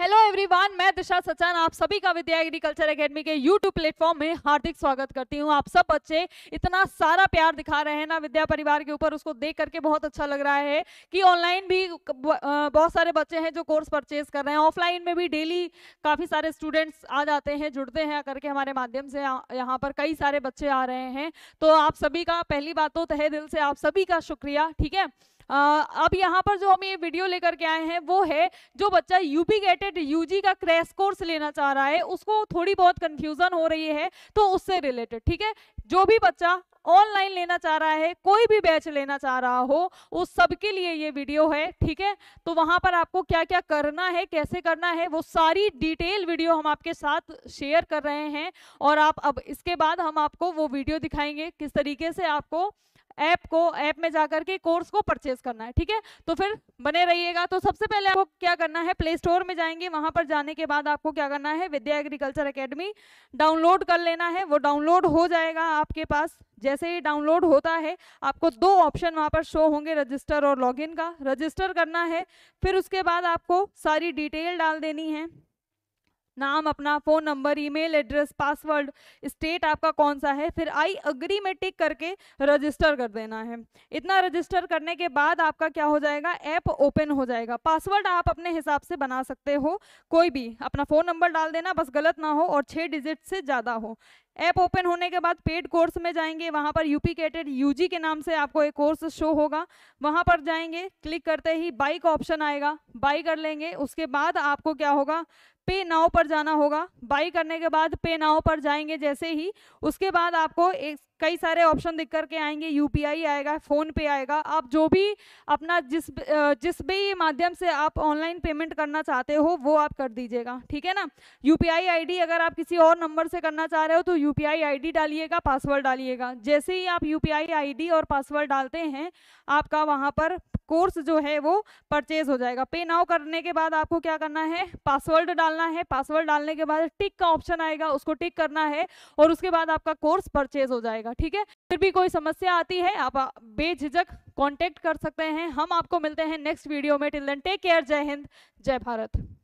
hello everyone मैं दिशा सचान आप सभी का विद्या एग्रीकल्चर एकेडमी के यूट्यूब प्लेटफॉर्म में हार्दिक स्वागत करती हूं आप सब बच्चे इतना सारा प्यार दिखा रहे हैं ना विद्या परिवार के ऊपर उसको देख करके बहुत अच्छा लग रहा है कि ऑनलाइन भी बहुत सारे बच्चे हैं जो कोर्स परचेज कर रहे हैं ऑफलाइन में भी डेली काफ़ी सारे स्टूडेंट्स आ जाते हैं जुड़ते हैं करके हमारे माध्यम से यहाँ पर कई सारे बच्चे आ रहे हैं तो आप सभी का पहली बात तो तहे दिल से आप सभी का शुक्रिया ठीक है अब यहाँ पर जो हम ये वीडियो लेकर के आए हैं वो है जो बच्चा यूपी गेटेड यूजी का क्रैश कोर्स लेना चाह रहा है उसको थोड़ी बहुत कंफ्यूजन हो रही है तो उससे रिलेटेड ठीक है जो भी बच्चा ऑनलाइन लेना चाह रहा है कोई भी बैच लेना चाह रहा हो उस सबके लिए ये वीडियो है ठीक है तो वहां पर आपको क्या क्या करना है कैसे करना है वो सारी डिटेल वीडियो हम आपके साथ शेयर कर रहे हैं और आप अब इसके बाद हम आपको वो वीडियो दिखाएंगे किस तरीके से आपको ऐप को ऐप में जाकर के कोर्स को परचेज करना है ठीक है तो फिर बने रहिएगा तो सबसे पहले आपको क्या करना है प्ले स्टोर में जाएंगे वहां पर जाने के बाद आपको क्या करना है विद्या एग्रीकल्चर अकेडमी डाउनलोड कर लेना है वो डाउनलोड हो जाएगा आपके पास जैसे ही डाउनलोड होता है आपको दो ऑप्शन वहाँ पर शो होंगे रजिस्टर और लॉगिन का रजिस्टर करना है फिर उसके बाद आपको सारी डिटेल डाल देनी है नाम अपना phone number email address password state आपका कौन सा है फिर आई अग्री में टिक करके रजिस्टर कर देना है इतना रजिस्टर करने के बाद आपका क्या हो जाएगा ऐप ओपन हो जाएगा पासवर्ड आप अपने हिसाब से बना सकते हो कोई भी अपना फ़ोन नंबर डाल देना बस गलत ना हो और छः डिजिट से ज़्यादा हो ऐप ओपन होने के बाद पेड कोर्स में जाएंगे वहाँ पर यूपी कैटेड जी के नाम से आपको एक कोर्स शो होगा वहाँ पर जाएंगे क्लिक करते ही बाई का ऑप्शन आएगा बाई कर लेंगे उसके बाद आपको क्या होगा पे नाव पर जाना होगा बाई करने के बाद पे नाव पर जाएंगे जैसे ही उसके बाद आपको एक कई सारे ऑप्शन दिख करके आएंगे यूपीआई आएगा फ़ोन पे आएगा आप जो भी अपना जिस जिस भी माध्यम से आप ऑनलाइन पेमेंट करना चाहते हो वो आप कर दीजिएगा ठीक है ना यूपीआई आईडी अगर आप किसी और नंबर से करना चाह रहे हो तो यूपीआई आईडी डालिएगा पासवर्ड डालिएगा जैसे ही आप यूपीआई आईडी और पासवर्ड डालते हैं आपका वहाँ पर कोर्स जो है वो परचेज हो जाएगा पे नाउ करने के बाद आपको क्या करना है पासवर्ड डालना है पासवर्ड डालने के बाद टिक का ऑप्शन आएगा उसको टिक करना है और उसके बाद आपका कोर्स परचेज हो जाएगा ठीक है फिर भी कोई समस्या आती है आप बेझिझक कॉन्टेक्ट कर सकते हैं हम आपको मिलते हैं नेक्स्ट वीडियो में टिल देन टेक केयर जय हिंद जय भारत